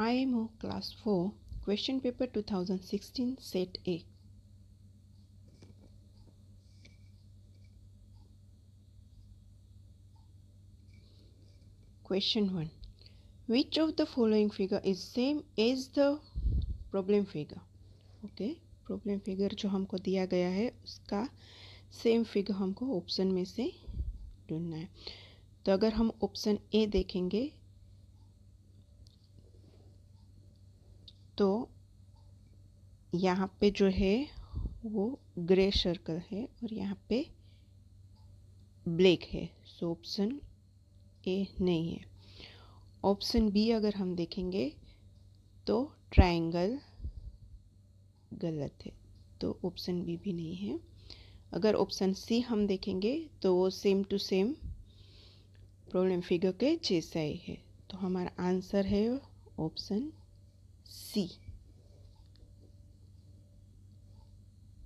IMO Class 4, Question Paper 2016, Set A. Question 1. Which of the following figure is same as the problem figure? Okay, problem figure जो हमको दिया गया है उसका same figure हमको option में से ढूंढना है तो अगर हम ऑप्शन ए देखेंगे तो यहाँ पे जो है वो ग्रे सर्कल है और यहाँ पे ब्लैक है सो ऑप्शन ए नहीं है ऑप्शन बी अगर हम देखेंगे तो ट्रायंगल गलत है तो ऑप्शन बी भी नहीं है अगर ऑप्शन सी हम देखेंगे तो वो same to same problem figure के जैसा ही है तो हमारा आंसर है option C.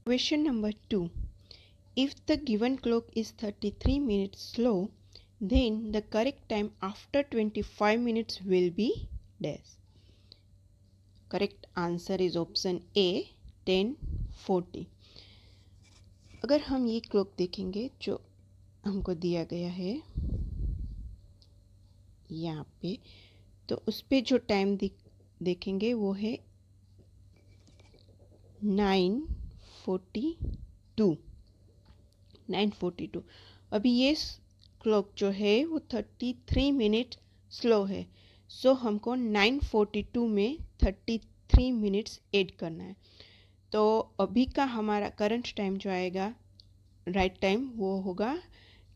Question number 2. If the given clock is 33 minutes slow, then the correct time after 25 minutes will be dash. Correct answer is option A 1040. अगर हम ये क्लॉक देखेंगे जो हमको दिया गया है यहाँ पे तो उस पर जो टाइम दिख देखेंगे वो है nine forty two nine forty two अभी ये क्लॉक जो है वो थर्टी थ्री मिनट स्लो है सो so, हमको नाइन फोर्टी टू में थर्टी थ्री मिनट्स ऐड करना है तो अभी का हमारा करंट टाइम जो आएगा राइट right टाइम वो होगा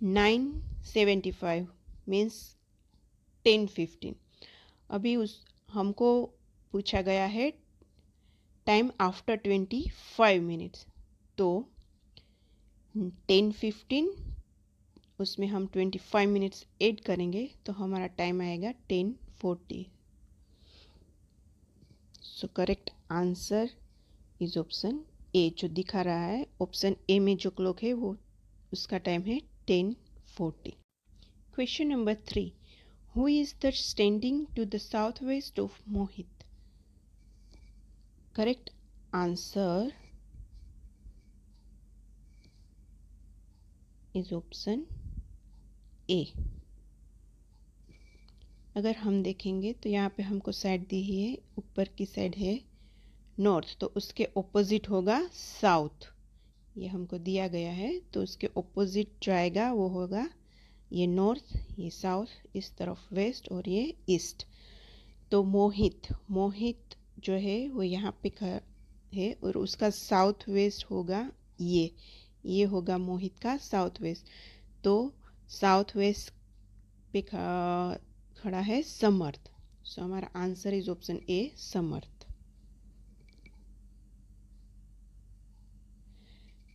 nine seventy five means ten fifteen अभी उस हमको पूछा गया है time after twenty five minutes तो टेन फिफ्टीन उसमें हम ट्वेंटी फाइव मिनट्स ऐड करेंगे तो हमारा टाइम आएगा ten forty so correct answer is option A जो दिखा रहा है ऑप्शन ए में जो क्लॉक है वो उसका टाइम है ten forty question number three who is the standing to the south west of Mohit correct answer is option A अगर हम देखेंगे तो यहाँ पे हमको साइड दी ही है ऊपर की साइड है नॉर्थ तो उसके ऑपोजिट होगा साउथ ये हमको दिया गया है तो उसके ऑपोजिट जो आएगा वो होगा ये नॉर्थ ये साउथ इस तरफ वेस्ट और ये ईस्ट तो मोहित मोहित जो है वो यहाँ पे है और उसका साउथ वेस्ट होगा ये ये होगा मोहित का साउथ वेस्ट तो साउथ वेस्ट पे खड़ा है समर्थ सो हमारा answer is option A Samarth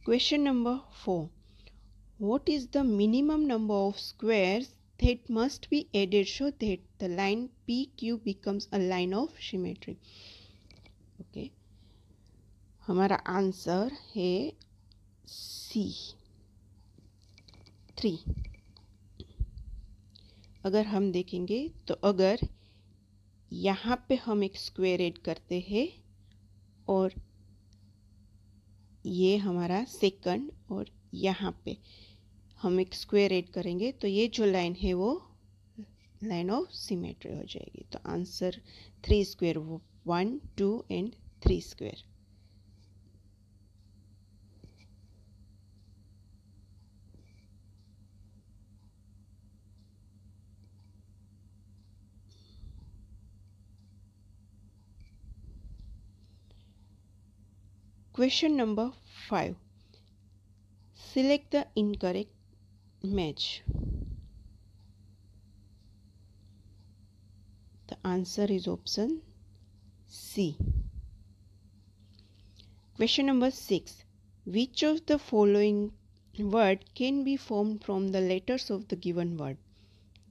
question number four what is the minimum number of square that must be added so that the line P Q becomes a line of symmetry हमारा answer है C three अगर हम देखेंगे तो अगर यहाँ पे हम एक स्क्वेयर एड करते हैं और ये हमारा सेकंड और यहाँ पे हम एक स्क्वेयर एड करेंगे तो ये जो लाइन है वो लाइन ऑफ सिमेट्री हो जाएगी तो answer three square one two and three square question number five select the incorrect match the answer is option C question number six which of the following word can be form from the letters of the given word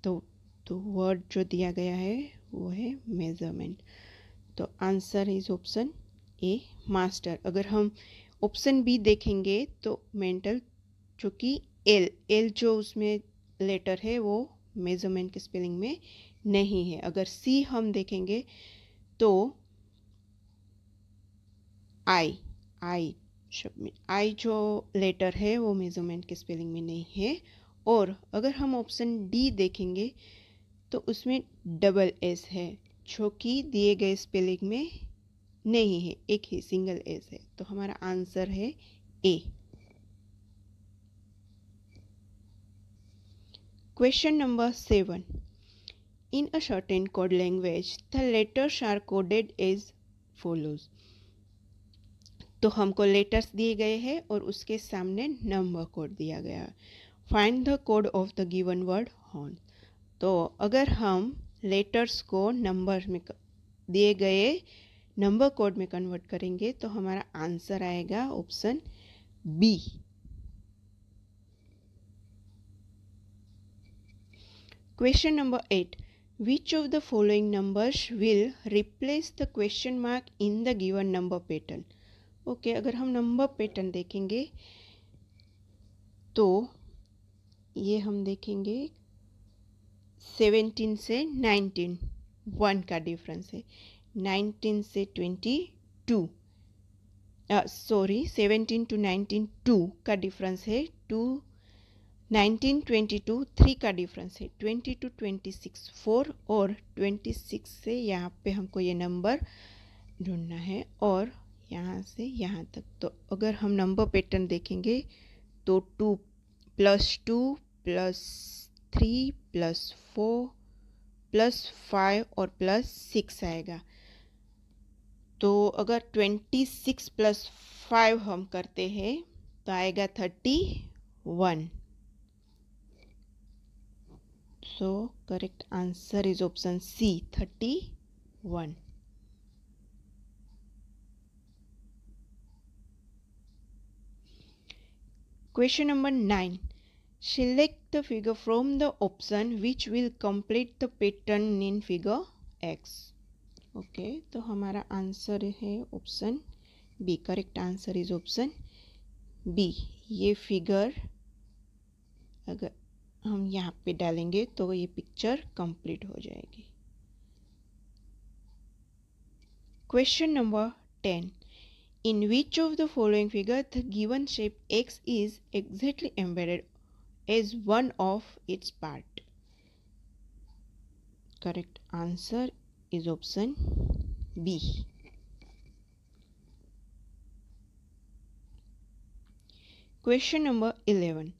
तो तो word जो दिया गया है वो है measurement तो answer is option A master अगर हम ऑप्शन बी देखेंगे तो मेंटल जो कि एल एल जो उसमें लेटर है वो मेजरमेंट की स्पेलिंग में नहीं है अगर सी हम देखेंगे तो आई आई शब्द में आई जो लेटर है वो मेजरमेंट के स्पेलिंग में नहीं है और अगर हम ऑप्शन डी देखेंगे तो उसमें डबल एस है जो कि दिए गए स्पेलिंग में नहीं है एक ही सिंगल एस है तो हमारा आंसर है A question number seven in a shortened code language the letters are coded as follows तो हमको लेटर्स दिए गए हैं और उसके सामने नंबर कोड दिया गया है find the code of the given word horn तो अगर हम लेटर्स को नंबर में दिए गए नंबर कोड में कन्वर्ट करेंगे तो हमारा आंसर आएगा option B question number eight which of the following numbers will replace the question mark in the given number pattern okay अगर हम नंबर पैटर्न देखेंगे तो ये हम देखेंगे 17 से नाइनटीन वन का डिफरेंस है नाइनटीन से twenty two sorry seventeen to nineteen two का डिफरेंस है two nineteen twenty two three का डिफरेंस है twenty two twenty six four और ट्वेंटी सिक्स से यहाँ पे हमको ये नंबर ढूंढना है और यहाँ से यहाँ तक तो अगर हम नंबर पैटर्न देखेंगे तो two plus two plus three plus four plus five और प्लस सिक्स आएगा तो अगर ट्वेंटी सिक्स प्लस फाइव हम करते हैं तो आएगा thirty one so correct answer is option C thirty one question number nine select the figure from the option which will complete the pattern in figure X okay तो हमारा answer है option B correct answer is option B ये figure अगर हम यहाँ पे डालेंगे तो ये पिक्चर कंप्लीट हो जाएगी question number ten in which of the following figure the given shape X is exactly embedded as one of its part correct answer is option B. Question number 11.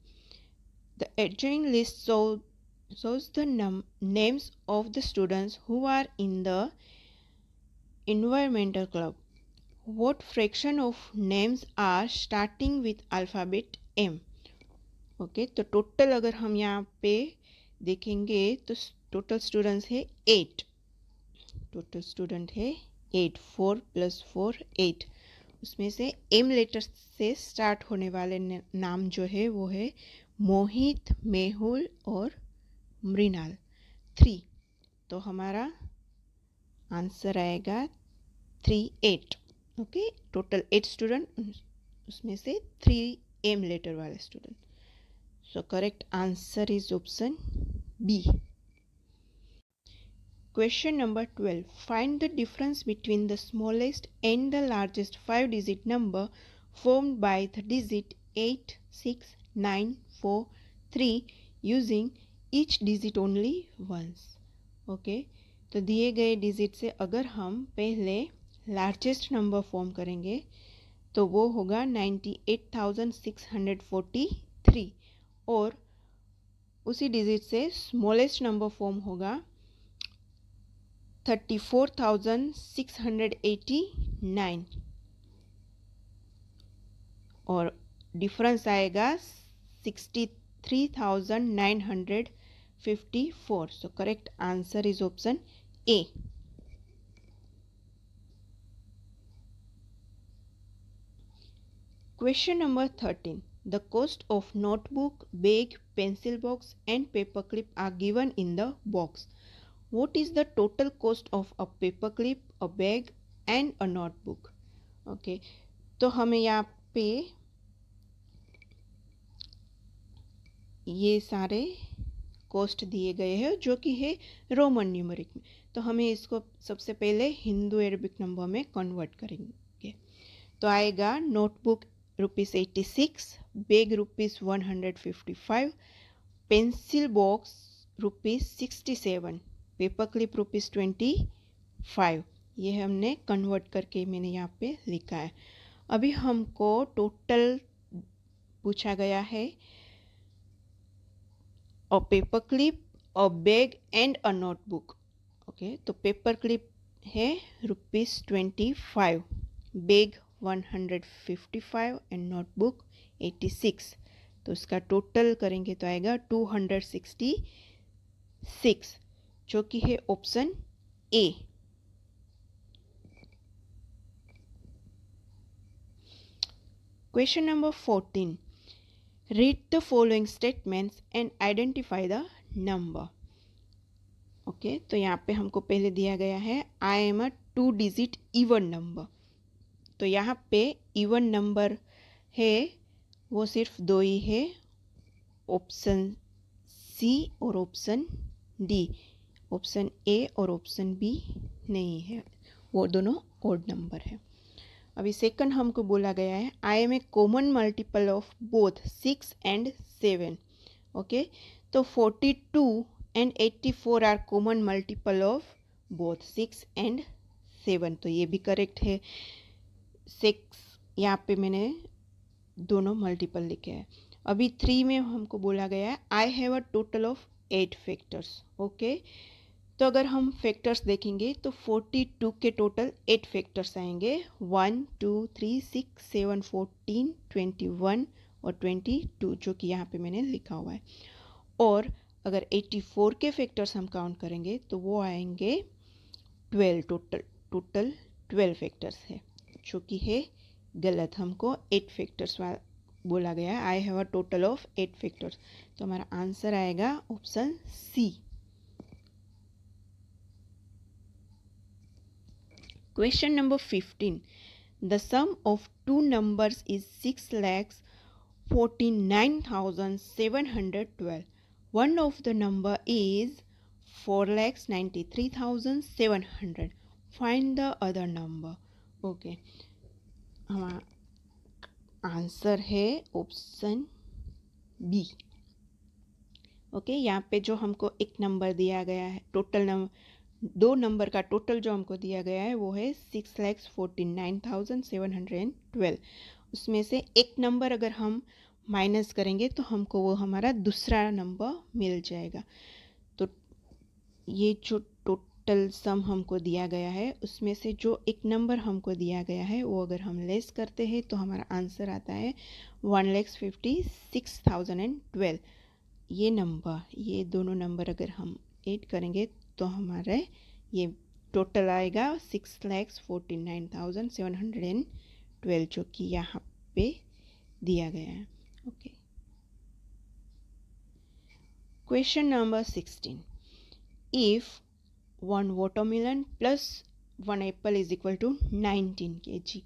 The adjoining list show, shows the num names of the students who are in the environmental club. What fraction of names are starting with alphabet M? Okay okay, तो total अगर हम यहाँ पे देखेंगे तो total students है eight total student है eight four plus four eight उसमें से एम लेटर से स्टार्ट होने वाले नाम जो है वो है मोहित मेहुल और मृणाल थ्री तो हमारा आंसर आएगा three eight okay total eight student उसमें से थ्री एम लेटर वाले student so correct answer is option B Question number 12. Find the difference between the smallest and the largest 5-digit number formed by the digit 8, 6, 9, 4, 3 using each digit only once. Okay okay? तो दिए गए digit से अगर हम पहले largest number form करेंगे तो वो होगा 98,643 और उसी डिजिट से स्मॉलेस्ट नंबर फॉर्म होगा 34689 difference डिफरेंस आएगा 63954 So correct answer is option A. Question number 13. The cost of notebook, bag, pencil box and paper clip are given in the box. what is the total cost of a clip a bag and a notebook? Okay okay, तो हमें यहाँ पे ये सारे cost दिए गए हैं जो कि है रोमन न्यूमरिक में तो हमें इसको सबसे पहले हिंदू अरबिक नंबर में कन्वर्ट करेंगे तो आएगा notebook rupees eighty six bag rupees one hundred fifty five pencil box rupees sixty seven paper clip rupees twenty five ये हमने कन्वर्ट करके मैंने यहाँ पे लिखा है अभी हमको टोटल पूछा गया है a paper clip a bag and a notebook okay तो पेपर क्लिप है rupees twenty five bag one hundred fifty five and notebook eighty six तो इसका टोटल करेंगे तो आएगा टू हंड्रेड सिक्सटी सिक्स जो कि है option A question number fourteen read the following statements and identify the number okay तो यहाँ पे हमको पहले दिया गया है I am a two digit even number तो यहाँ पे इवन नंबर है वो सिर्फ दो ही है ऑप्शन सी और ऑप्शन डी ऑप्शन ए और ऑप्शन बी नहीं है वो दोनों ओड नंबर है अभी सेकंड हमको बोला गया है I am a common multiple of both six and seven okay तो forty two and eighty four are common multiple of both six and seven तो ये भी करेक्ट है सिक्स यहाँ पे मैंने दोनों मल्टीपल लिखे हैं अभी थ्री में हमको बोला गया है I have a total of eight factors okay तो अगर हम फैक्टर्स देखेंगे तो 42 के टोटल एट फैक्टर्स आएंगे one two three six seven fourteen twenty one और ट्वेंटी टू जो कि यहाँ पे मैंने लिखा हुआ है और अगर 84 के फैक्टर्स हम काउंट करेंगे तो वो आएंगे 12 टोटल टोटल 12 फैक्टर्स है जो कि है गलत हमको एट फैक्टर्स बोला गया है I have a total of eight factors तो हमारा आंसर आएगा option C question number fifteen the sum of two number is six lakhs forty nine thousand seven hundred twelve one of the number is four lakhs ninety three thousand seven hundred find the other number okay हमारा answer है option B okay यहाँ पे जो हमको एक number दिया गया है टोटल नंबर दो नंबर का टोटल जो हमको दिया गया है वो है six lakhs forty nine thousand seven hundred and twelve उसमें से एक नंबर अगर हम माइनस करेंगे तो हमको वो हमारा दूसरा नंबर मिल जाएगा तो ये जो टोटल सम हमको दिया गया है उसमें से जो एक नंबर हमको दिया गया है वो अगर हम लेस करते हैं तो हमारा आंसर आता है one lakhs fifty six thousand and twelve ये नंबर ये दोनों नंबर अगर हम एड करेंगे तो हमारे ये टोटल आएगा six lakhs forty nine thousand seven hundred and twelve जो कि यहाँ पे दिया गया है okay question number sixteen if one watermelon plus one apple is equal to nineteen K G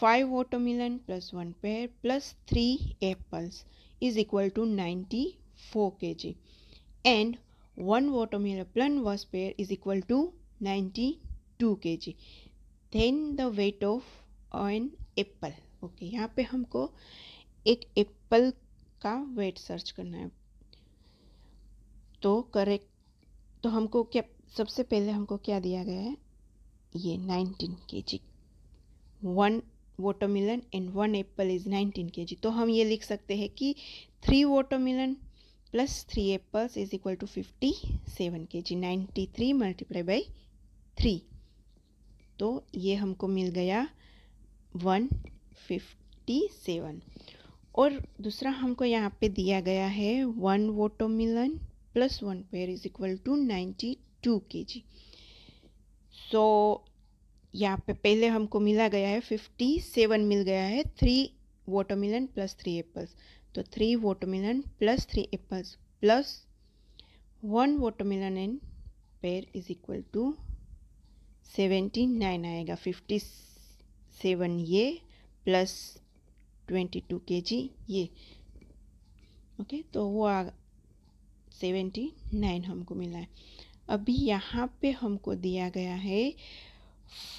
five watermelon plus one pear plus three apples is equal to ninety four K G and one one pear is equal to equal to K G then the weight of an apple okay यहाँ पे हमको एक Apple का wait search करना है तो correct तो हमको क्या सबसे पहले हमको क्या दिया गया है ये nineteen K G one watermelon and one apple is nineteen K G तो हम ये लिख सकते हैं कि three watermelon plus three is equal to fifty seven K G ninety three multiply by three तो ये हमको मिल गया वन फिफ्टी सेवन और दूसरा हमको यहाँ पे दिया गया है one watermelon plus one pear is equal to ninety two K G सो यहाँ पे पहले हमको मिला गया है फिफ्टी सेवन मिल गया है three watermelon plus three apples तो three watermelon plus three apples plus one watermelon and pear is equal to seventy nine आएगा फिफ्टी सेवन ये plus twenty two K G ये ओके तो वो आ सेवेंटी नाइन हमको मिला है अभी यहाँ पे हमको दिया गया है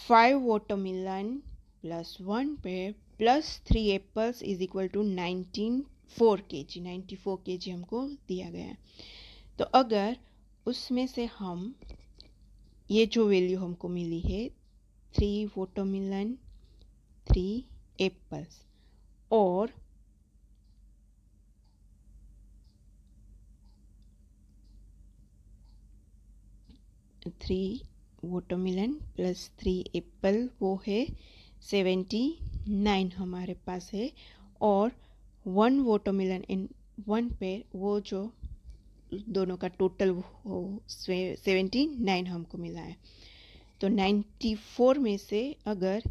five watermelon plus one pear plus three apples is equal to nineteen four K G ninety four K जी हमको दिया गया है तो अगर उसमें से हम ये जो वैल्यू हमको मिली है थ्री वोटोमिलन थ्री एप्पल्स और three watermelon plus three apple वो है सेवेंटी नाइन हमारे पास है और one watermelon in one pear वो जो दोनों का टोटल सेवेंटी नाइन हमको मिला है तो नाइन्टी फोर में से अगर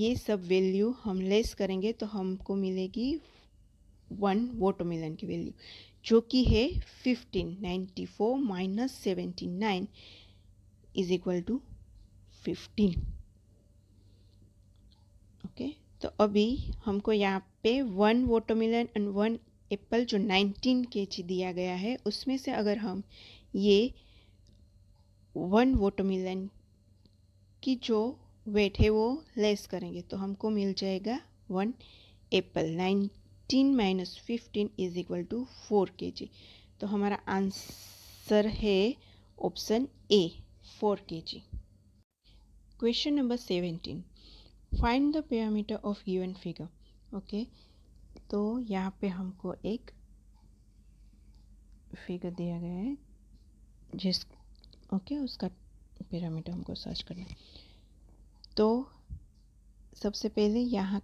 ये सब वैल्यू हम लेस करेंगे तो हमको मिलेगी वन वोटोमिलन की वैल्यू जो कि है fifteen ninety four minus seventy nine is equal to fifteen okay तो अभी हमको यहाँ पे one watermelon and one apple जो 19 के जी दिया गया है उसमें से अगर हम ये वन वाटरमेलन की जो वेट है वो लेस करेंगे तो हमको मिल जाएगा one apple nineteen minus fifteen is equal to four K G तो हमारा आंसर है option A four K G question number seventeen find the parameter of given figure okay तो यहाँ पे हमको एक फिगर दिया गया है जिस ओके उसका पिरामिड हमको सर्च करना है तो सबसे पहले यहाँ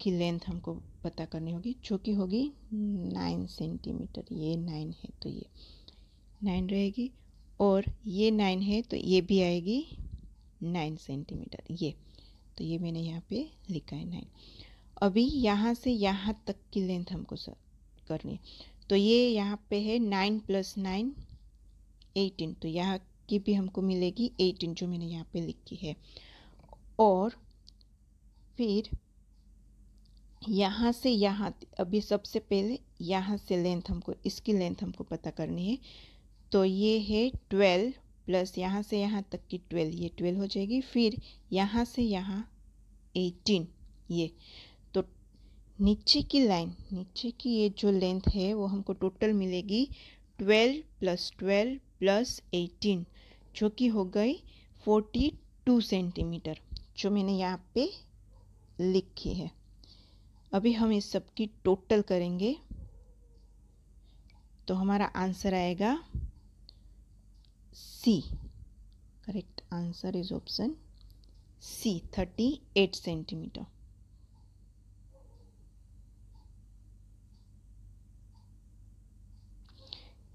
की लेंथ हमको पता करनी होगी जो कि होगी नाइन सेंटीमीटर ये नाइन है तो ये नाइन रहेगी और ये नाइन है तो ये भी आएगी नाइन सेंटीमीटर ये तो ये मैंने यहाँ पे लिखा है नाइन अभी यहाँ से यहाँ तक की लेंथ हमको सर करनी है तो ये यहाँ पे है नाइन प्लस नाइन एटीन तो यहाँ की भी हमको मिलेगी एटीन जो मैंने यहाँ पे लिखी है और फिर यहाँ से यहाँ अभी सबसे पहले यहाँ से लेंथ हमको इसकी लेंथ हमको पता करनी है तो ये है ट्वेल्व प्लस यहाँ से यहाँ तक की ट्वेल्व ये ट्वेल्व हो जाएगी फिर यहाँ से यहाँ एटीन ये नीचे की लाइन नीचे की ये जो लेंथ है वो हमको टोटल मिलेगी twelve plus twelve plus eighteen जो कि हो गई फोर्टी टू सेंटीमीटर जो मैंने यहाँ पे लिखी है अभी हम इस सब की टोटल करेंगे तो हमारा आंसर आएगा C correct answer is option C thirty eight centimetre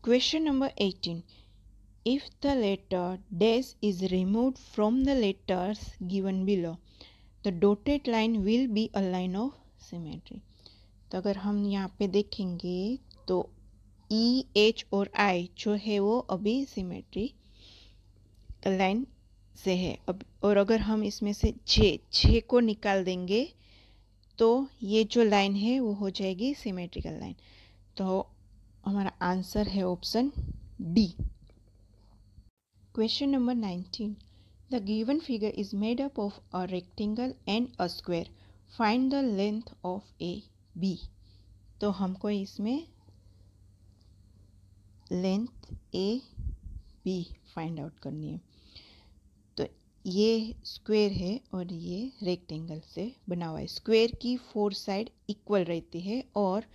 Question number 18. If the letter dash is removed from the letters given below, the dotted line will be a line of symmetry. तो अगर हम यहाँ पे देखेंगे तो ई e, H और आई जो है वो अभी सिमेट्री लाइन से है अब और अगर हम इसमें से जे जे को निकाल देंगे तो ये जो लाइन है वो हो जाएगी सिमेट्रिकल लाइन तो हमारा आंसर है option D question number nineteen the given figure is made up of a rectangle and a square find the length of A B तो हमको इसमें length A B find out करनी है तो ये स्क्वेयर है और ये रेक्टेंगल से बना हुआ है स्क्वेयर की फोर साइड इक्वल रहती है और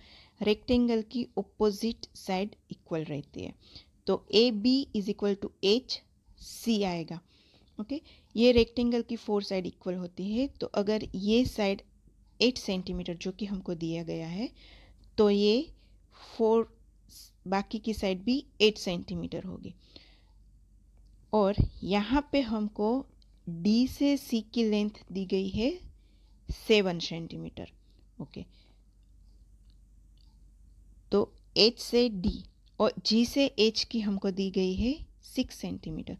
रेक्टेंगल की ओपोजिट साइड इक्वल रहती है तो A B is equal to H C आएगा ओके okay? ये रेक्टेंगल की फोर साइड इक्वल होती है तो अगर ये साइड एट सेंटीमीटर जो कि हमको दिया गया है तो ये फोर बाकी की साइड भी एट सेंटीमीटर होगी और यहाँ पे हमको डी से सी की लेंथ दी गई है सेवन सेंटीमीटर ओके okay. तो एच से डी और जी से एच की हमको दी गई है सिक्स सेंटीमीटर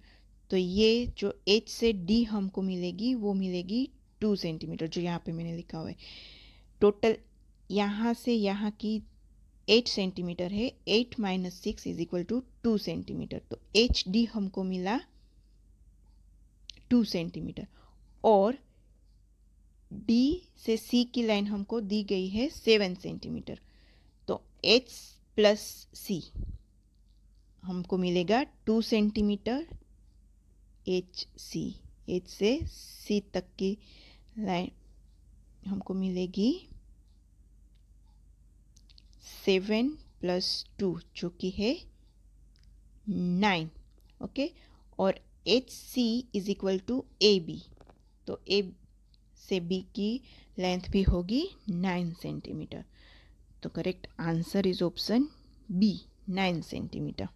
तो ये जो एच से डी हमको मिलेगी वो मिलेगी टू सेंटीमीटर जो यहाँ पे मैंने लिखा हुआ है टोटल यहाँ से यहाँ की एट सेंटीमीटर है eight minus six is equal to two centimetre तो एच डी हमको मिला टू सेंटीमीटर और डी से सी की लाइन हमको दी गई है seven centimetre H plus C हमको मिलेगा two centimetre H C H से सी तक की लाइन हमको मिलेगी सेवन प्लस टू जो कि है नाइन ओके और H C is equal to A B तो ए से बी की लेंथ भी होगी नाइन सेंटीमीटर तो correct answer is option B nine centimetre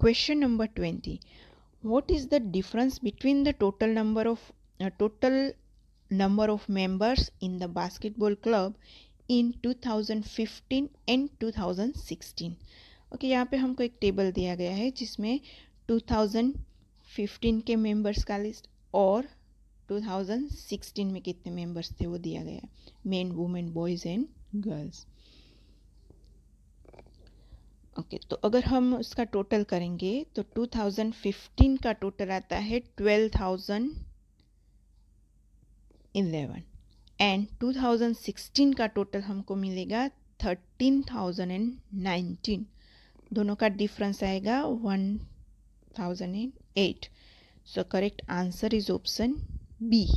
question number twenty what is the difference between the total number of total number of members in the basketball club in 2015 and 2016 okay okay, यहाँ पे हमको एक table दिया गया है जिसमें 2015 के members का लिस्ट और 2016 में कितने मेंबर्स थे वो दिया गया है men women boys and girls okay तो अगर हम उसका टोटल करेंगे तो 2015 का टोटल आता है 12,011 एंड 2016 का टोटल हमको मिलेगा 13,019 दोनों का डिफरेंस आएगा 1,008 so correct answer is option B.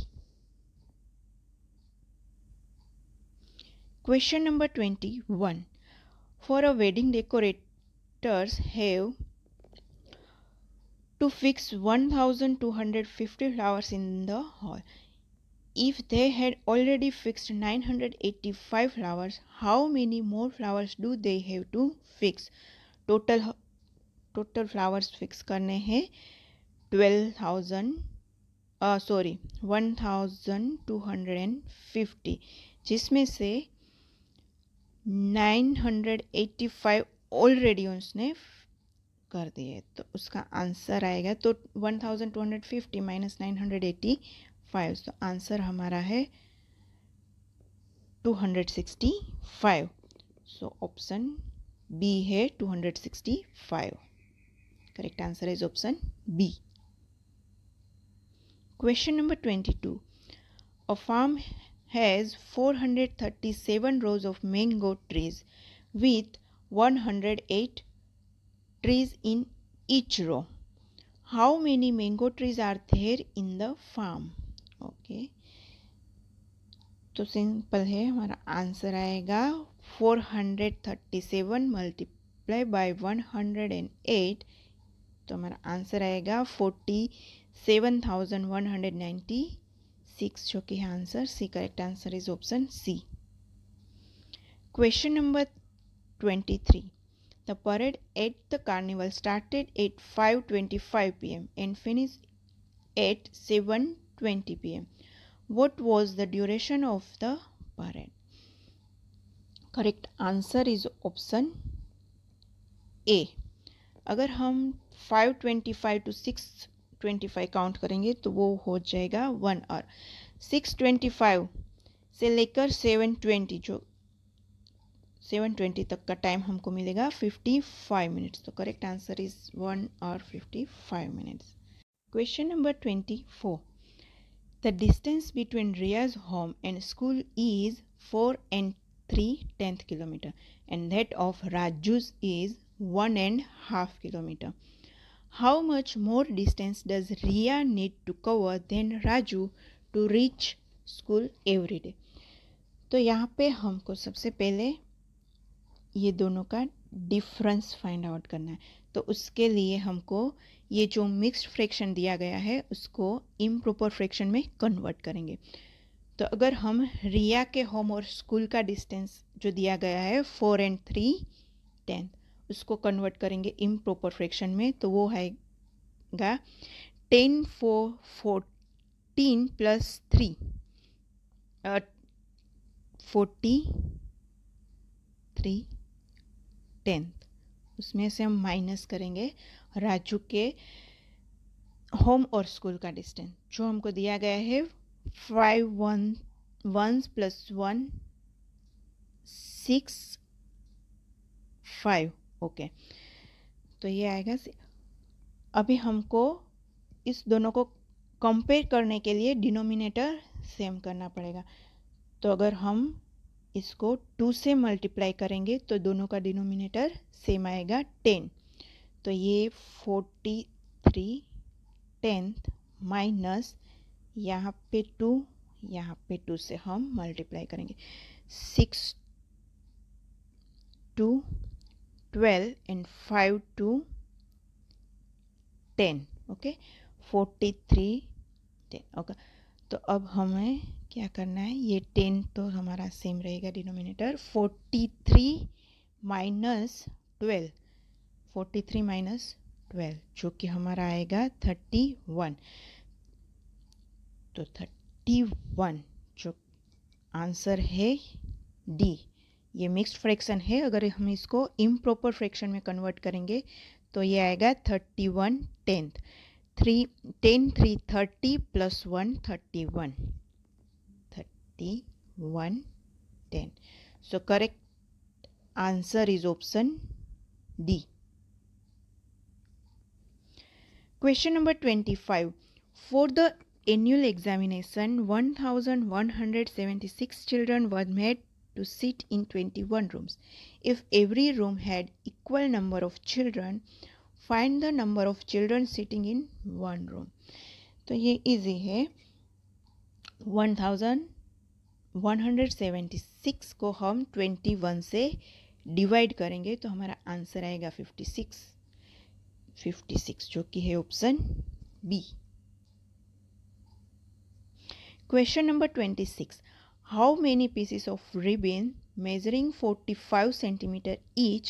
Question number 21. For a wedding decorators have to fix 1250 flowers in the hall. If they had already fixed 985 flowers, how many more flowers do they have to fix? Total total flowers fix करने हैं 12000 sorry one thousand two hundred and fifty जिसमें से nine hundred eighty five already उसने कर दिए तो उसका answer आएगा तो one thousand two hundred fifty minus nine hundred eighty five तो आंसर हमारा है two hundred sixty five so option B है two hundred sixty five correct answer is option B question number twenty two a farm has four hundred thirty seven rows of mango trees with one hundred eight trees in each row how many mango trees are there in the farm okay तो simple है हमारा answer आएगा four hundred thirty seven multiply by one hundred and eight तो हमारा answer आएगा forty seven thousand one hundred ninety six जो कि है answer C correct answer is option C question number twenty three the parade at the carnival started at five twenty five P M and finish at seven twenty P M what was the duration of the parade correct answer is option A अगर हम five twenty five to six twenty five count करेंगे तो वो हो जाएगा one hour six twenty five से लेकर seven twenty जो सेवन ट्वेंटी तक का टाइम हमको मिलेगा फिफ्टी फाइव मिनट्स तो करेक्ट आंसर इज वन और fifty five minutes question number twenty four the distance between Riyaz home and school is four and three tenth kilometre and that of Raju's is one and half kilometre How much more distance does Ria need to cover than Raju to reach school every day तो यहाँ पे हमको सबसे पहले ये दोनों का difference find out करना है तो उसके लिए हमको ये जो मिक्स्ड फ्रैक्शन दिया गया है उसको इम्प्रॉपर फ्रैक्शन में कन्वर्ट करेंगे तो अगर हम रिया के होम और स्कूल का डिस्टेंस जो दिया गया है फोर एंड थ्री टेंथ उसको कन्वर्ट करेंगे इम प्रॉपर फ्रैक्शन में तो वो गा ten four fourteen plus three forty three tenth उसमें से हम माइनस करेंगे राजू के होम और स्कूल का डिस्टेंस जो हमको दिया गया है five one one plus one six five okay तो ये आएगा अभी हमको इस दोनों को कंपेयर करने के लिए डिनोमिनेटर सेम करना पड़ेगा तो अगर हम इसको टू से मल्टीप्लाई करेंगे तो दोनों का डिनोमिनेटर सेम आएगा टेन तो ये फोर्टी थ्री टेंथ माइनस यहाँ पे टू यहाँ पे टू से हम मल्टीप्लाई करेंगे six two 12 and 5 to 10 okay 43 10 okay तो अब हमें क्या करना है ये 10 तो हमारा सेम रहेगा डिनोमिनेटर 43 माइनस 12 43 माइनस 12 जो कि हमारा आएगा 31 तो 31 जो आंसर है डी ये मिक्स्ड फ्रैक्शन है अगर हम इसको इम्प्रॉपर फ्रैक्शन में कन्वर्ट करेंगे तो ये आएगा thirty one tenth three ten three thirty plus one thirty one thirty one ten so correct answer is option D question number twenty five Question examination one thousand one hundred seventy six children were made to sit in 21 rooms. If every room had equal number of children, find the number of children sitting in one room. तो ये easy है 1176 को हम 21 से divide करेंगे तो हमारा answer आएगा 56 56 जो कि है option B question number 26 how many pieces of ribbon measuring 45 centimeter each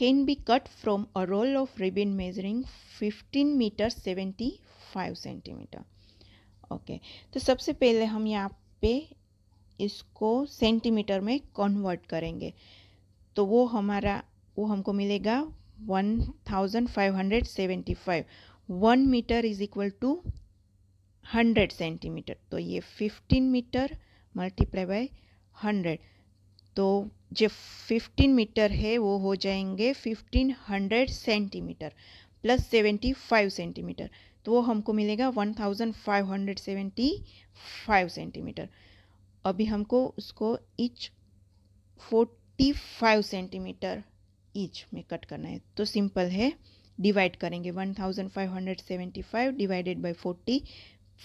can be cut from a roll of ribbon measuring 15 metre 75 centimetre okay okay. तो सबसे पहले हम यहाँ पे इसको सेंटीमीटर में कन्वर्ट करेंगे तो वो हमारा वो हमको मिलेगा 1575 one metre is equal to 100 centimetre तो ये 15 मीटर मल्टीप्लाई बाय हंड्रेड तो जो फिफ्टीन मीटर है वो हो जाएंगे fifteen hundred centimetre plus seventy five centimetre तो वो हमको मिलेगा one thousand five hundred seventy five centimetre अभी हमको उसको each forty five centimetre each में कट करना है तो सिंपल है डिवाइड करेंगे one thousand five hundred seventy five divided by forty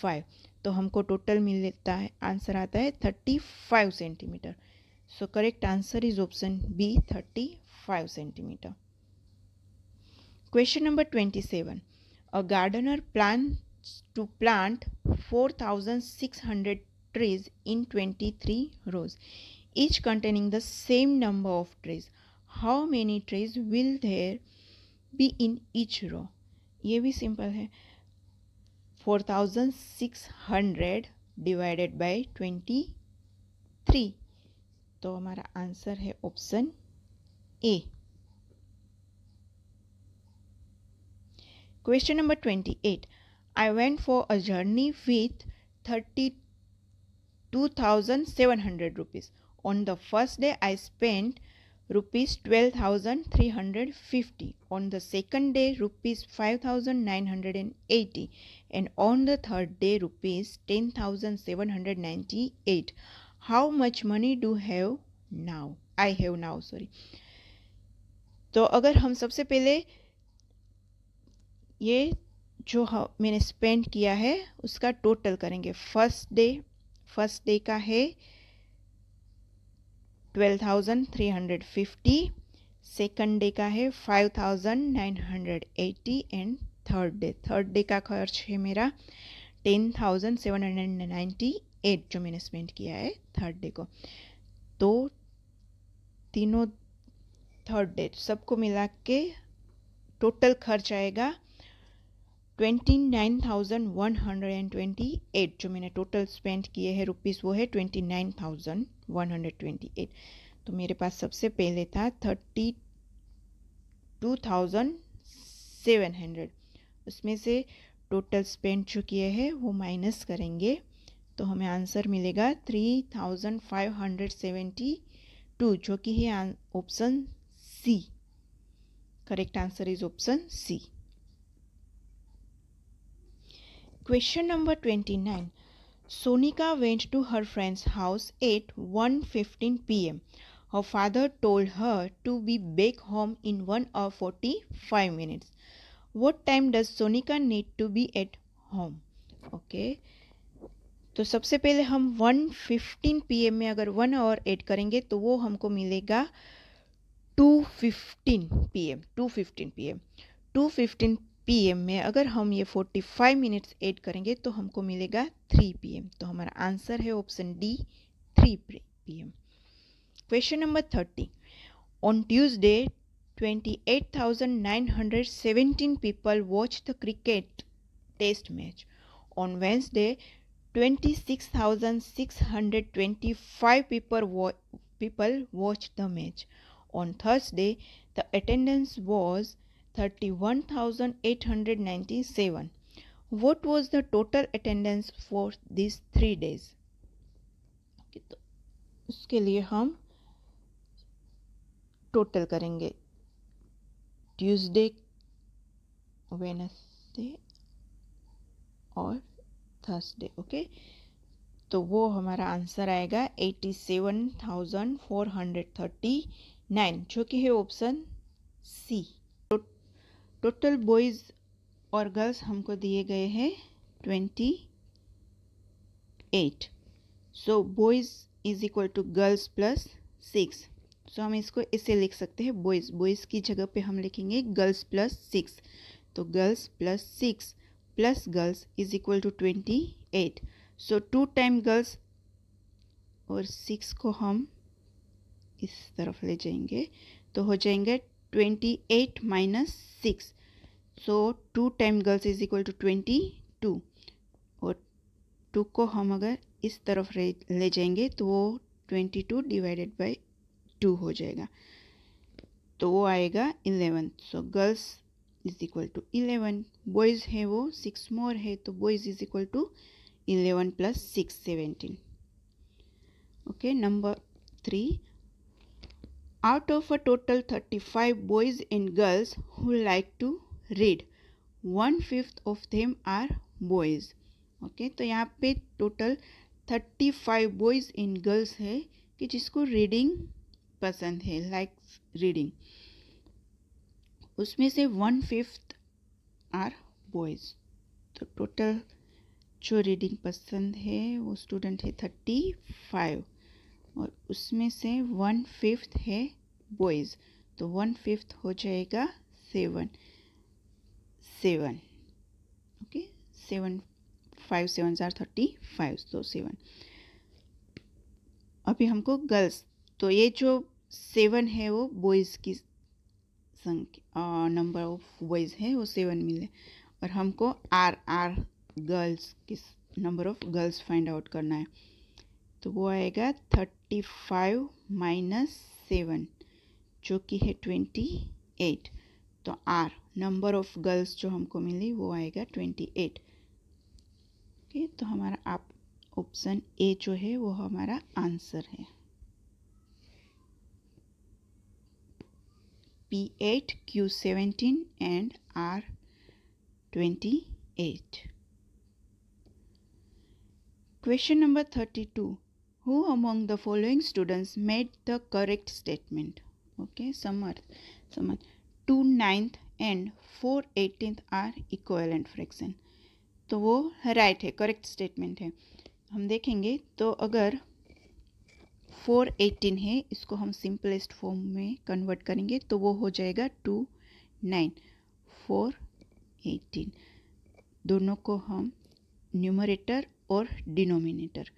five तो हमको टोटल मिलता है आंसर आता है thirty five centimetre so correct answer is option B thirty five centimetre question number twenty seven a gardener plan to plant four thousand six hundred trees in twenty three rows each containing the same number of trees how many trees will there be in each row ये भी simple है four thousand six hundred divided by twenty three तो हमारा answer है option A question number twenty eight I went for a journey with thirty two thousand seven hundred rupees on the first day I spend rupees 12350 on the second day rupees 5980 and on the third day rupees 10798 how much money do have now i have now sorry तो अगर हम सबसे पहले ये जो हाँ, मैंने spend किया है उसका टोटल करेंगे फर्स्ट डे फर्स्ट डे का है twelve thousand three hundred fifty second day का है five thousand nine hundred eighty and third day third day का खर्च है मेरा ten thousand seven hundred ninety eight जो मैंने स्पेंड किया है थर्ड डे को तो तीनों थर्ड डे सबको मिला के टोटल खर्च आएगा एट जो मैंने टोटल स्पेंड किए हैं रुपीज़ वो है एट तो मेरे पास सबसे पहले था थर्टी हंड्रेड उसमें से टोटल स्पेंड जो किए हैं वो माइनस करेंगे तो हमें आंसर मिलेगा 3,572 जो कि है option C correct answer is option C Question number 29. Sonika went to her friend's house at 1.15 pm. Her father told her to be back home in 1 hour 45 minutes. What time does Sonika need to be at home? Okay okay. तो सबसे पहले हम 1.15 PM में अगर one hour add करेंगे तो वो हमको मिलेगा 2.15 पीएम 2.15 पीएम 2.15 पी एम में अगर हम ये फोर्टी फाइव मिनट्स एड करेंगे तो हमको मिलेगा थ्री पी एम तो हमारा आंसर है option D three P M question number thirty on Tuesday twenty eight thousand nine hundred seventeen people watch the cricket test match on Wednesday twenty six six thousand hundred 26,625 people people watch the match on Thursday the attendance was 31,897. What was the total attendance for these three days? तो उसके लिए हम total करेंगे Tuesday Wednesday और Thursday okay तो वो हमारा answer आएगा eighty seven thousand four hundred thirty nine जो कि है ऑप्शन सी टोटल बॉयज़ और गर्ल्स हमको दिए गए हैं twenty eight so boys is equal to girls plus six so हम इसको इसे लिख सकते हैं बॉयज़ बॉयज़ की जगह पे हम लिखेंगे गर्ल्स प्लस सिक्स तो girls plus six plus girls is equal to twenty eight so two time girls और सिक्स को हम इस तरफ ले जाएंगे तो हो जाएंगे eight minus six so two time girls is equal to twenty two और टू को हम अगर इस तरफ ले जाएंगे तो वो twenty two divided by two हो जाएगा तो वो आएगा eleven so girls is equal to eleven boys है वो सिक्स मोर है तो boys is equal to eleven plus six seventeen okay number three out of a total 35 boys and girls who like to read one fifth of them are boys okay okay, तो यहाँ पे total thirty five boys and girls है कि जिसको reading पसंद है like reading उसमें से वन फिफ्थ आर बॉयज़ तो टोटल जो रीडिंग पसंद है वो स्टूडेंट है थर्टी फाइव और उसमें से वन फिफ्थ है बॉयज़ तो वन फिफ्थ हो जाएगा seven seven okay seven five seven ज़ार थर्टी फाइव तो सेवन अभी हमको गर्ल्स तो ये जो सेवन है वो बॉयज़ की संख्या नंबर ऑफ बॉयज़ है वो सेवन मिले और हमको आर आर गर्ल्स किस number of girls find out करना है तो वो आएगा थर्टी फाइव माइनस सेवन जो कि है ट्वेंटी एट तो आर नंबर ऑफ गर्ल्स जो हमको मिली वो आएगा ट्वेंटी एट ओके तो हमारा आप ऑप्शन ए जो है वो हमारा आंसर है P eight Q seventeen and R twenty eight question number thirty two Who among the following students made the correct statement? Okay, some are some are 2 ninth and four eighteen are equivalent fraction तो वो right है correct statement है हम देखेंगे तो अगर four eighteen है इसको हम सिंपलेस्ट फॉर्म में कन्वर्ट करेंगे तो वो हो जाएगा टू नाइन फोर एटीन दोनों को हम न्यूमरेटर और डिनोमिनेटर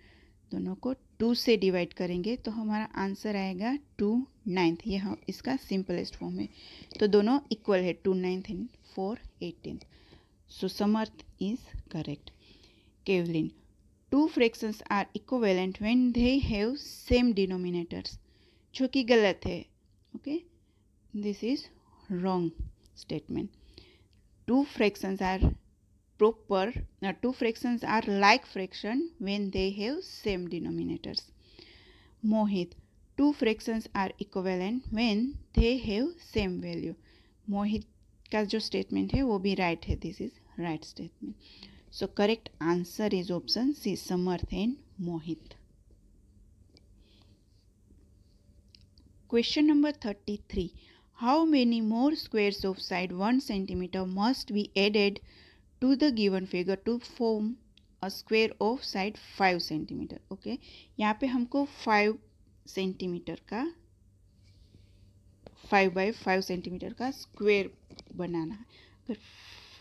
दोनों को टू से डिवाइड करेंगे तो हमारा आंसर आएगा टू नाइन्थ ये हम इसका सिंपलेस्ट फॉर्म है तो दोनों इक्वल है two ninth and four eighteenth so Samarth is correct Kevin two fractions are equivalent when they have same denominators जो कि गलत है okay this is wrong statement two fractions are proper uh, two fractions are like fraction when they have same denominators mohit two fractions are equivalent when they have same value mohit का जो statement है वो भी right है this is right statement so correct answer is option C Samarth and Question number 33. How many more squares of side 1 centimeter must be added to the given figure to form a square of side five centimetre okay यहाँ पे हमको five centimetre का five by five centimetre का square बनाना है अगर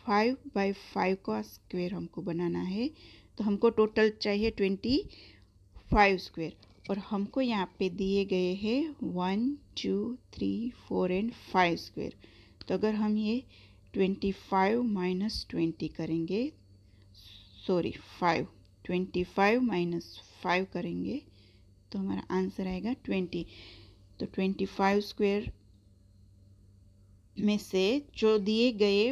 five by five का square हमको बनाना है तो हमको टोटल चाहिए ट्वेंटी फाइव स्क्वेयर और हमको यहाँ पे दिए गए हैं one two three four and five square तो अगर हम ये ट्वेंटी फाइव माइनस ट्वेंटी करेंगे sorry five twenty five minus five करेंगे तो हमारा आंसर आएगा ट्वेंटी तो ट्वेंटी फाइव स्क्वेयर में से जो दिए गए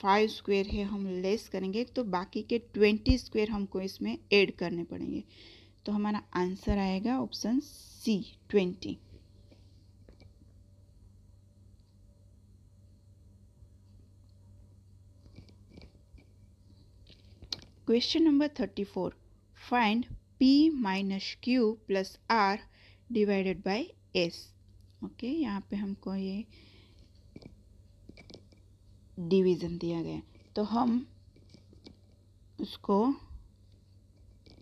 फाइव स्क्वेयर है हम लेस करेंगे तो बाकी के ट्वेंटी स्क्वेयर हमको इसमें ऐड करने पड़ेंगे तो हमारा आंसर आएगा option C twenty question number thirty four find P minus Q plus R divided by S okay यहाँ पे हमको ये डिवीज़न दिया गया तो हम उसको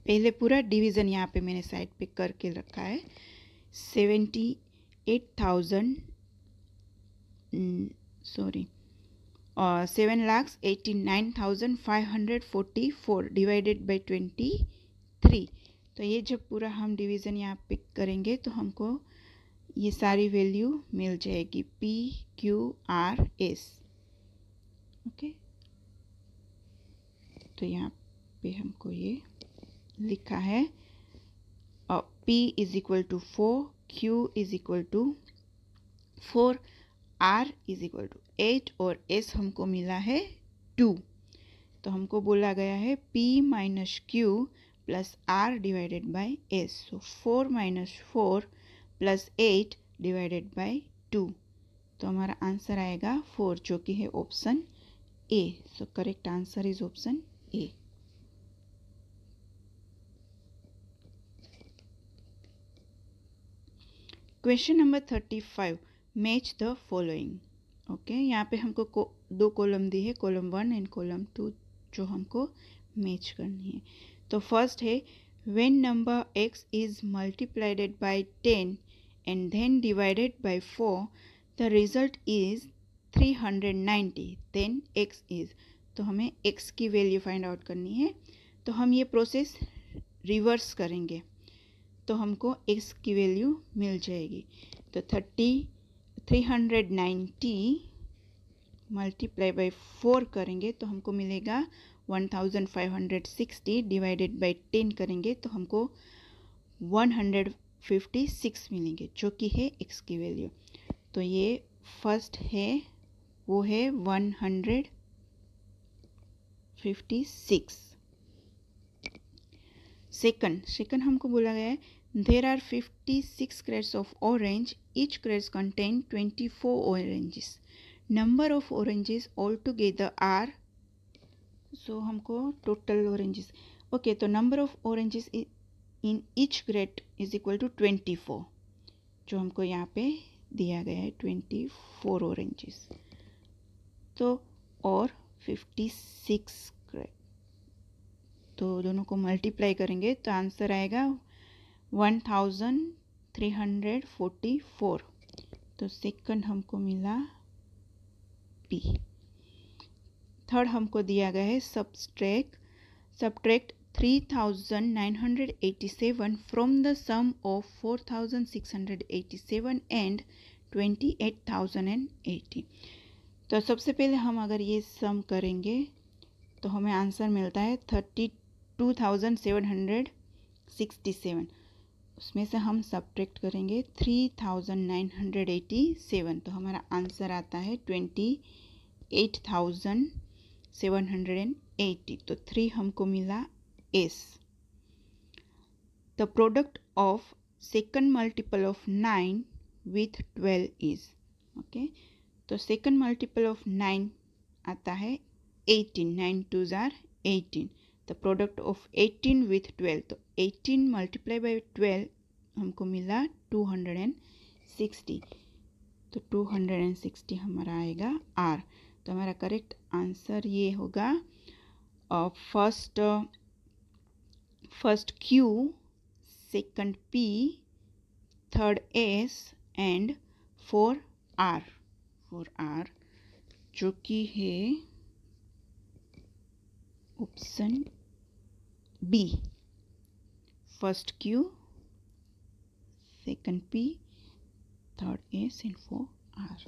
पहले पूरा डिवीज़न यहाँ पे मैंने साइड पे करके रखा है seventy eight thousand sorry seven lakhs eighty nine thousand five hundred forty four divided by twenty three तो ये जब पूरा हम डिवीज़न यहाँ पिक करेंगे तो हमको ये सारी वैल्यू मिल जाएगी P Q R S okay तो यहाँ पे हमको ये लिखा है और P is equal to four Q is equal to four R is equal to eight और एस हमको मिला है टू तो हमको बोला गया है P minus Q plus R divided by S so four minus four plus eight divided by two तो हमारा आंसर आएगा फोर जो कि है option A so correct answer is option A question number thirty five match the following okay यहाँ पे हमको को, दो कॉलम दी है column one and column two जो हमको मैच करनी है तो फर्स्ट है number X is multiplied by ten and then divided by four the result is three hundred ninety then X is तो हमें x की वैल्यू फाइंड आउट करनी है तो हम ये प्रोसेस रिवर्स करेंगे तो हमको x की वैल्यू मिल जाएगी तो थर्टी 390 मल्टीप्लाई बाई फोर करेंगे तो हमको मिलेगा 1560 डिवाइडेड बाई 10 करेंगे तो हमको 156 मिलेंगे जो कि है एक्स की वैल्यू तो ये फर्स्ट है वो है सिक्स सेकंड सेकंड हमको बोला गया है there are 56 six crates of orange Each crates contain 24 oranges. Number of oranges altogether are so humko total oranges. Okay, तो number of oranges in each crate is equal to 24. jo humko yahan pe diya gaya hai 24 oranges. तो और 56 crate तो दोनों को multiply करेंगे तो answer आएगा 1000 three hundred four तो सेकंड हमको मिला पी थर्ड हमको दिया गया है subtract subtract three thousand nine hundred seven from the sum of four thousand six hundred seven and twenty eight thousand and eighty तो सबसे पहले हम अगर ये सम करेंगे तो हमें आंसर मिलता है thirty two thousand seven hundred sixty seven उसमें से हम सब्ट्रैक्ट करेंगे three thousand nine hundred eighty seven तो हमारा आंसर आता है twenty eight thousand seven hundred and eighty तो थ्री हमको मिला as the product of second multiple of nine with twelve is okay तो सेकंड मल्टीपल ऑफ नाइन आता है एटीन नाइन टू ज़ार eighteen the product of 18 with 12 तो 18 multiply by 12 हमको मिला 260 तो 260 हमारा आएगा आर तो हमारा करेक्ट आंसर ये होगा first first Q second P third S and four R four R जो कि है option B. First Q, second P, third S, and four R.